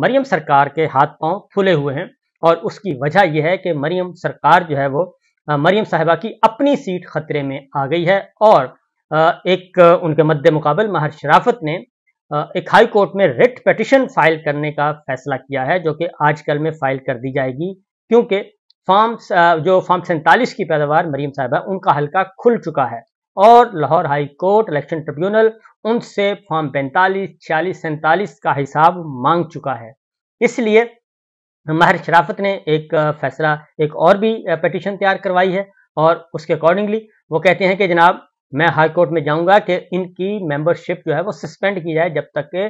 مریم سرکار کے ہاتھ پاؤں پھولے ہوئے ہیں اور اس کی وجہ یہ ہے کہ مریم سرکار جو ہے وہ مریم صاحبہ کی اپنی سیٹ خطرے میں آ گئی ہے اور ایک ان کے مد مقابل مہر شرافت نے ایک ہائی کورٹ میں ریٹ پیٹیشن فائل کرنے کا فیصلہ کیا ہے جو کہ آج کل میں فائل کر دی جائے گی کیونکہ فارم جو فارم سینتالیس کی پیداوار مریم صاحبہ ان کا حلقہ کھل چکا ہے اور Lahore high court election tribunal ان سے فارم پینتالیس چھیالیس سینتالیس کا حساب مانگ چکا ہے اس لیے ماہر شرافت نے ایک فیصلہ ایک اور بھی پٹیشن تیار کروائی ہے اور اس کے اکارڈنگلی وہ کہتے ہیں کہ جناب میں ہائی کورٹ میں جاؤں گا کہ ان کی ممبر شپ جو ہے وہ سسپینڈ کی جائے جب تک کہ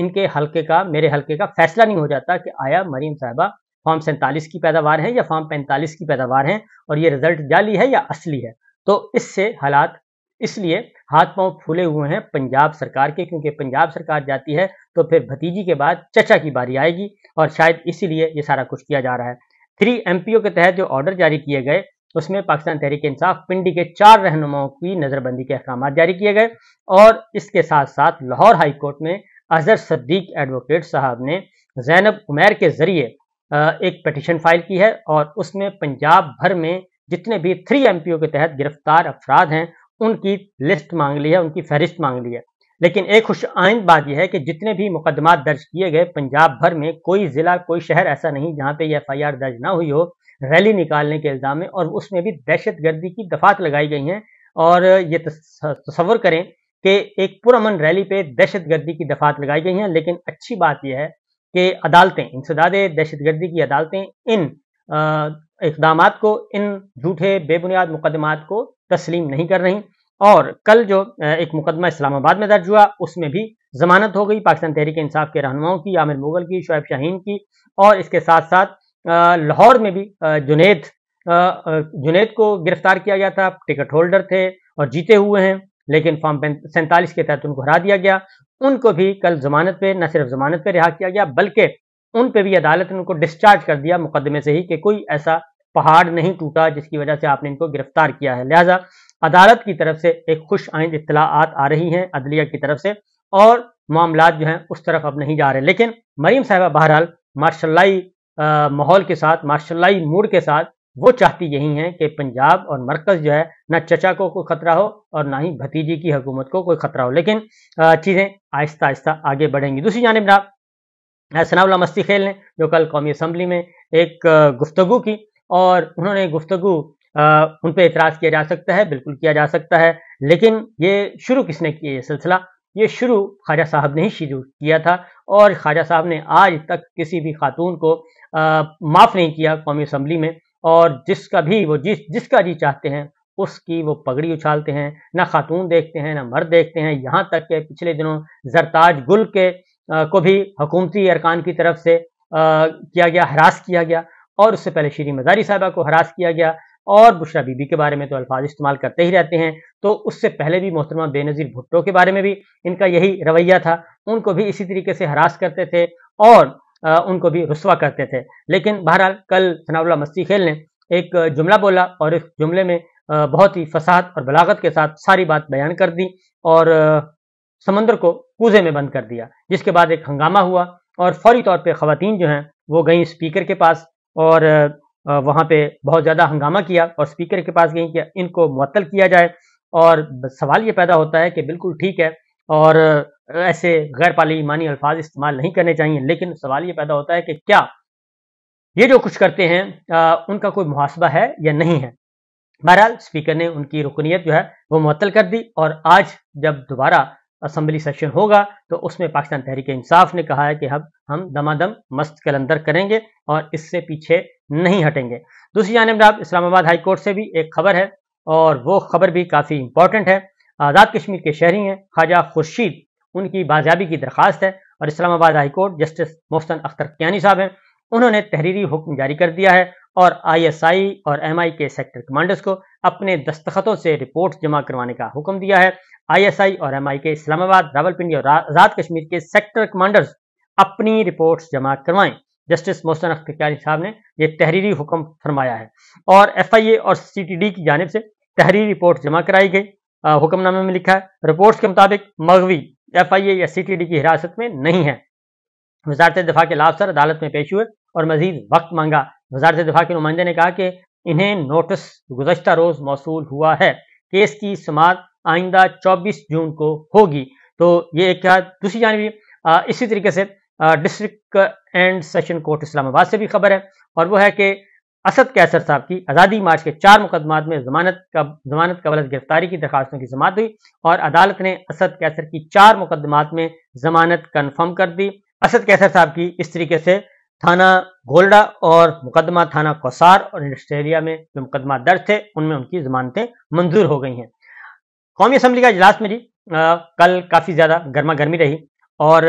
ان کے حلقے کا میرے حلقے کا فیصلہ نہیں ہو جاتا کہ آیا مریم صاحبہ فارم سینتالیس کی پیداوار ہیں یا فارم پینتالیس کی پیداوار ہیں اور یہ رزلٹ جعلی ہے یا اصلی ہے تو اس سے حالات اس لیے ہاتھ پاؤں پھولے ہوئے ہیں پنجاب سرکار کے کیونکہ پنجاب سرکار جاتی ہے تو پھر بھتیجی کے بعد چچا کی باری آئے گی اور شاید اسی لیے یہ سارا کچھ کیا جا رہا ہے تھری ایم پی او کے تحت جو آرڈر جاری کیے گئے اس میں پاکستان تحریک انصاف پنڈی کے چار رہنماؤں کی نظر بندی کے احکامات جاری کیے گئے اور اس کے ساتھ ساتھ لاہور ہائی کورٹ میں اظہر صدیق ایڈوکیٹ صاحب نے زینب عمیر کے ذریعے ایک پٹیشن فائل کی ہے اور اس میں پنجاب بھر میں جتنے بھی تھری ایم پی او کے تحت گرفتار افراد ہیں ان کی لسٹ مانگ لی ہے ان کی فہرست مانگ لی ہے لیکن ایک خوش آئند بات یہ ہے کہ جتنے بھی مقدمات درج کیے گئے پنجاب بھر میں کوئی ضلع کوئی شہر ایسا نہیں جہاں پہ یہ ایف آئی آر درج نہ ہوئی ہو ریلی نکالنے کے الزام میں اور اس میں بھی دہشت گردی کی دفعات لگائی گئی ہیں اور یہ تصور کریں کہ ایک پرامن ریلی پہ دہشت گردی کی دفعات لگائی گئی ہیں لیکن اچھی بات یہ ہے کہ عدالتیں انسداد دہشت گردی کی عدالتیں ان اقدامات کو ان جھوٹے بے بنیاد مقدمات کو تسلیم نہیں کر رہی اور کل جو ایک مقدمہ اسلام آباد میں درج ہوا اس میں بھی ضمانت ہو گئی پاکستان تحریک انصاف کے رہنماؤں کی عامر مغل کی شعیب شاہین کی اور اس کے ساتھ ساتھ لاہور میں بھی جنید جنید کو گرفتار کیا گیا تھا ٹکٹ ہولڈر تھے اور جیتے ہوئے ہیں لیکن فارم سینتالیس کے تحت ان کو ہرا دیا گیا ان کو بھی کل ضمانت پہ نہ صرف ضمانت پہ رہا کیا گیا بلکہ ان پہ بھی عدالت نے ان کو ڈسچارج کر دیا مقدمے سے ہی کہ کوئی ایسا پہاڑ نہیں ٹوٹا جس کی وجہ سے آپ نے ان کو گرفتار کیا ہے لہٰذا عدالت کی طرف سے ایک خوش آئند اطلاعات آ رہی ہیں عدلیہ کی طرف سے اور معاملات جو ہیں اس طرف اب نہیں جا رہے لیکن مریم صاحبہ بہرحال ماشاء محول ماحول کے ساتھ ماشاء اللہ موڈ کے ساتھ وہ چاہتی یہی ہیں کہ پنجاب اور مرکز جو ہے نہ چچا کو کوئی خطرہ ہو اور نہ ہی بھتیجی کی حکومت کو کوئی خطرہ ہو لیکن چیزیں آہستہ آہستہ آگے بڑھیں گی دوسری جانب رابطہ احسن اللہ مستی خیل نے جو کل قومی اسمبلی میں ایک گفتگو کی اور انہوں نے گفتگو ان پہ اعتراض کیا جا سکتا ہے بالکل کیا جا سکتا ہے لیکن یہ شروع کس نے کیا یہ سلسلہ یہ شروع خواجہ صاحب نے ہی شروع کیا تھا اور خواجہ صاحب نے آج تک کسی بھی خاتون کو معاف نہیں کیا قومی اسمبلی میں اور جس کا بھی وہ جس جس کا جی چاہتے ہیں اس کی وہ پگڑی اچھالتے ہیں نہ خاتون دیکھتے ہیں نہ مرد دیکھتے ہیں یہاں تک کہ پچھلے دنوں زرتاج گل کے کو بھی حکومتی ارکان کی طرف سے کیا گیا ہراس کیا گیا اور اس سے پہلے شیری مزاری صاحبہ کو ہراس کیا گیا اور بشرا بی بی کے بارے میں تو الفاظ استعمال کرتے ہی رہتے ہیں تو اس سے پہلے بھی محترمہ بے نظیر بھٹو کے بارے میں بھی ان کا یہی رویہ تھا ان کو بھی اسی طریقے سے ہراس کرتے تھے اور ان کو بھی رسوا کرتے تھے لیکن بہرحال کل سنا اللہ خیل نے ایک جملہ بولا اور اس جملے میں بہت ہی فساد اور بلاغت کے ساتھ ساری بات بیان کر دی اور سمندر کو کوزے میں بند کر دیا جس کے بعد ایک ہنگامہ ہوا اور فوری طور پہ خواتین جو ہیں وہ گئیں اسپیکر کے پاس اور وہاں پہ بہت زیادہ ہنگامہ کیا اور اسپیکر کے پاس گئیں کہ ان کو معطل کیا جائے اور سوال یہ پیدا ہوتا ہے کہ بالکل ٹھیک ہے اور ایسے غیر ایمانی الفاظ استعمال نہیں کرنے چاہیے لیکن سوال یہ پیدا ہوتا ہے کہ کیا یہ جو کچھ کرتے ہیں ان کا کوئی محاسبہ ہے یا نہیں ہے بہرحال اسپیکر نے ان کی رکنیت جو ہے وہ معطل کر دی اور آج جب دوبارہ اسمبلی سیشن ہوگا تو اس میں پاکستان تحریک انصاف نے کہا ہے کہ ہم ہم دمادم مست کلندر کریں گے اور اس سے پیچھے نہیں ہٹیں گے دوسری جانب آپ اسلام آباد ہائی کورٹ سے بھی ایک خبر ہے اور وہ خبر بھی کافی امپورٹنٹ ہے آزاد کشمیر کے شہری ہیں خواجہ خورشید ان کی بازیابی کی درخواست ہے اور Islamabad high court justice Mohsin Akhtar Kayani صاحب ہیں انہوں نے تحریری حکم جاری کر دیا ہے اور آئی ایس آئی اور ایم آئی کے سیکٹر کمانڈرز کو اپنے دستخطوں سے رپورٹ جمع کروانے کا حکم دیا ہے آئی ایس آئی اور ایم آئی کے اسلام آباد راول پنڈی اور سیکٹر کمانڈرز اپنی رپورٹس جمع کروائیں جسٹس محسن اختیاری صاحب نے یہ تحریری حکم فرمایا ہے اور ایف آئی اے اور سی ٹی ڈی کی جانب سے تحریری رپورٹ جمع کرائی گئی لکھا ہے رپورٹس کے مطابق مغوی ایف آئی اے یا سی ٹی ڈی کی حراست میں نہیں ہے وزارت دفاع کے لاپسر عدالت میں پیش ہوئے اور مزید وقت مانگا وزارت دفاع کے نمائندے نے کہا کہ انہیں نوٹس گزشتہ روز موصول ہوا ہے کیس کی سماعت آئندہ چوبیس جون کو ہوگی تو یہ ایک دوسری جانب بھی اسی طریقے سے district and session court Islamabad سے بھی خبر ہے اور وہ ہے کہ اسد کیسر صاحب کی آزادی مارچ کے چار مقدمات میں ضمانت کا ضمانت کا گرفتاری کی درخواستوں کی ضمات ہوئی اور عدالت نے اسد کیسر کی چار مقدمات میں ضمانت کنفرم کر دی اسد کیسر صاحب کی اس طریقے سے تھانہ گولڈا اور مقدمہ تھانہ کوسار اور انڈسٹریلیا میں جو مقدمہ درج تھے ان میں ان کی ضمانتیں منظور ہو گئی ہیں قومی اسمبلی کا اجلاس میری جی، کل کافی زیادہ گرما گرمی رہی اور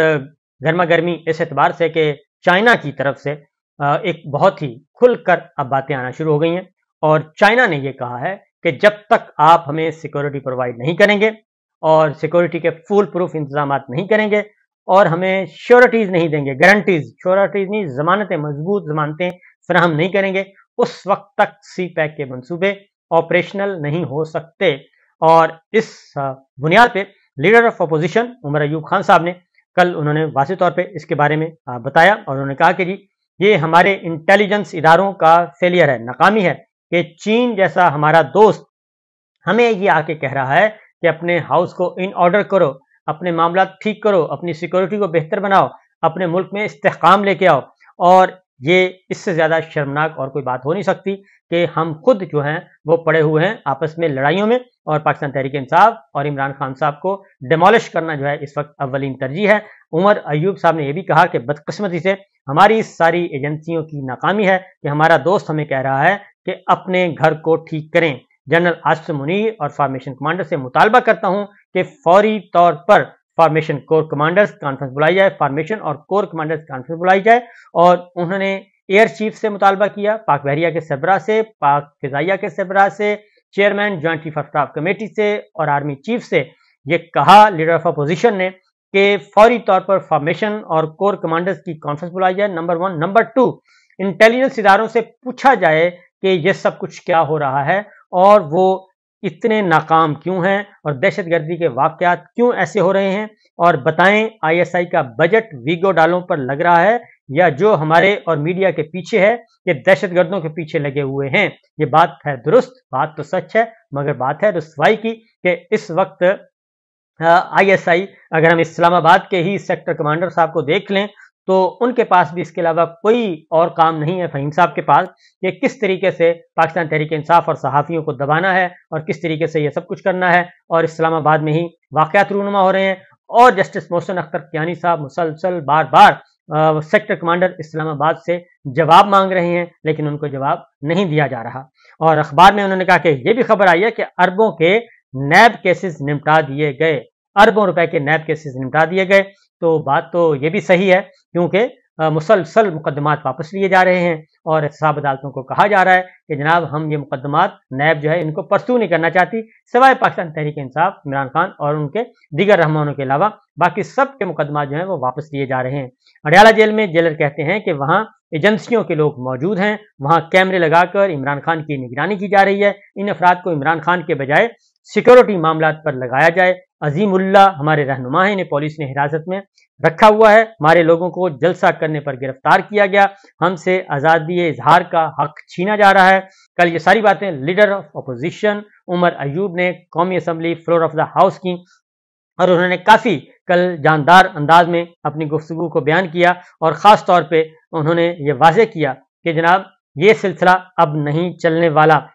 گرما گرمی اس اعتبار سے کہ چائنا کی طرف سے ایک بہت ہی کھل کر اب باتیں آنا شروع ہو گئی ہیں اور چائنا نے یہ کہا ہے کہ جب تک آپ ہمیں سیکورٹی پرووائڈ نہیں کریں گے اور سیکورٹی کے فول پروف انتظامات نہیں کریں گے اور ہمیں شیورٹیز نہیں دیں گے گارنٹیز شیورٹیز نہیں ضمانتیں مضبوط ضمانتیں فراہم نہیں کریں گے اس وقت تک سی پیک کے منصوبے آپریشنل نہیں ہو سکتے اور اس بنیاد پہ leader of opposition Umar Ayub Khan صاحب نے کل انہوں نے واضح طور پہ اس کے بارے میں بتایا اور انہوں نے کہا کہ جی یہ ہمارے انٹیلیجنس اداروں کا فیلئر ہے ناکامی ہے کہ چین جیسا ہمارا دوست ہمیں یہ آ کے کہہ رہا ہے کہ اپنے ہاؤس کو ان آرڈر کرو اپنے معاملات ٹھیک کرو اپنی سیکورٹی کو بہتر بناؤ اپنے ملک میں استحکام لے کے آؤ اور یہ اس سے زیادہ شرمناک اور کوئی بات ہو نہیں سکتی کہ ہم خود جو ہیں وہ پڑے ہوئے ہیں آپس میں لڑائیوں میں اور پاکستان تحریک انصاف اور عمران خان صاحب کو ڈیمالش کرنا جو ہے اس وقت اولین ترجیح ہے عمر ایوب صاحب نے یہ بھی کہا کہ بدقسمتی سے ہماری ساری ایجنسیوں کی ناکامی ہے کہ ہمارا دوست ہمیں کہہ رہا ہے کہ اپنے گھر کو ٹھیک کریں جنرل آصف منیر اور فارمیشن کمانڈر سے مطالبہ کرتا ہوں کہ فوری طور پر فارمیشن کور کمانڈرز کانفرنس بلائی جائے فارمیشن اور کور کمانڈرز کانفرنس بلائی جائے اور انہوں نے ایئر چیف سے مطالبہ کیا پاک بحریہ کے سربراہ سے پاک فضائیہ کے سربراہ سے chairman joint chief of staff committee سے اور آرمی چیف سے یہ کہا لیڈر آف اپوزیشن نے کہ فوری طور پر فارمیشن اور کور کمانڈرز کی کانفرنس بلائی جائے number one number two intelligence اداروں سے پوچھا جائے کہ یہ سب کچھ کیا ہو رہا ہے اور وہ اتنے ناکام کیوں ہیں اور دہشت گردی کے واقعات کیوں ایسے ہو رہے ہیں اور بتائیں آئی ایس آئی کا بجٹ ویگو ڈالوں پر لگ رہا ہے یا جو ہمارے اور میڈیا کے پیچھے ہے یہ دہشت گردوں کے پیچھے لگے ہوئے ہیں یہ بات ہے درست بات تو سچ ہے مگر بات ہے رسوائی کی کہ اس وقت آئی ایس آئی اگر ہم اسلام آباد کے ہی سیکٹر کمانڈر صاحب کو دیکھ لیں تو ان کے پاس بھی اس کے علاوہ کوئی اور کام نہیں ہے فہیم صاحب کے پاس کہ کس طریقے سے پاکستان تحریک انصاف اور صحافیوں کو دبانا ہے اور کس طریقے سے یہ سب کچھ کرنا ہے اور اسلام آباد میں ہی واقعات رونما ہو رہے ہیں اور جسٹس محسن اختر کیانی صاحب مسلسل بار بار سیکٹر کمانڈر اسلام آباد سے جواب مانگ رہے ہیں لیکن ان کو جواب نہیں دیا جا رہا اور اخبار میں انہوں نے کہا کہ یہ بھی خبر آئی ہے کہ اربوں کے نیب کیسز نمٹا دیے گئے اربوں روپے کے نیب کیسز نمٹا دیے گئے تو بات تو یہ بھی صحیح ہے کیونکہ مسلسل مقدمات واپس لیے جا رہے ہیں اور احتساب عدالتوں کو کہا جا رہا ہے کہ جناب ہم یہ مقدمات نیب جو ہے ان کو پرسو نہیں کرنا چاہتی سوائے پاکستان تحریک انصاف عمران خان اور ان کے دیگر رحمانوں کے علاوہ باقی سب کے مقدمات جو ہیں وہ واپس لیے جا رہے ہیں اڈیالہ جیل میں جیلر کہتے ہیں کہ وہاں ایجنسیوں کے لوگ موجود ہیں وہاں کیمرے لگا کر عمران خان کی نگرانی کی جا رہی ہے ان افراد کو عمران خان کے بجائے سیکورٹی معاملات پر لگایا جائے عظیم اللہ ہمارے رہنما ہیں انہیں پولیس نے حراست میں رکھا ہوا ہے ہمارے لوگوں کو جلسہ کرنے پر گرفتار کیا گیا ہم سے آزادی اظہار کا حق چھینا جا رہا ہے کل یہ ساری باتیں leader of opposition Umar Ayub نے قومی assembly floor of the house کی اور انہوں نے کافی کل جاندار انداز میں اپنی گفتگو کو بیان کیا اور خاص طور پہ انہوں نے یہ واضح کیا کہ جناب یہ سلسلہ اب نہیں چلنے والا